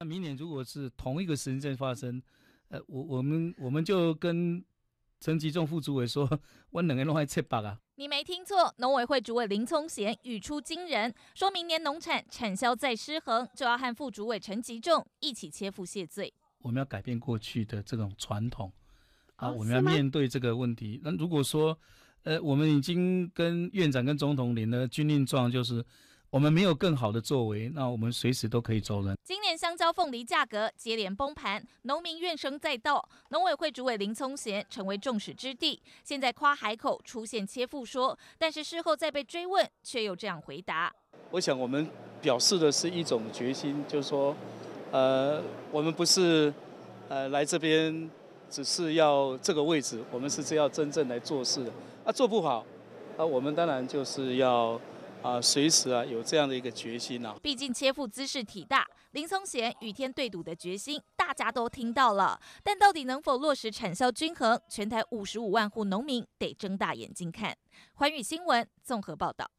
那明年如果是同一个时间发生，呃，我我们我们就跟陈吉仲副主委说，我两个弄来七八了。你没听错，农委会主委林聪贤语出惊人，说明年农产产销再失衡，就要和副主委陈吉仲一起切腹谢罪。我们要改变过去的这种传统啊，我们要面对这个问题。那如果说，呃，我们已经跟院长跟总统领了军令状，就是。我们没有更好的作为，那我们随时都可以走人。今年香蕉、凤梨价格接连崩盘，农民怨声载道，农委会主委林聪贤成为众矢之的。现在夸海口出现切腹说，但是事后再被追问，却又这样回答。我想我们表示的是一种决心，就是说，呃，我们不是，呃，来这边只是要这个位置，我们是只要真正来做事的。啊，做不好，啊，我们当然就是要。啊，随时啊，有这样的一个决心啊！毕竟切腹姿势体大，林松贤与天对赌的决心，大家都听到了。但到底能否落实产销均衡，全台五十五万户农民得睁大眼睛看。环宇新闻综合报道。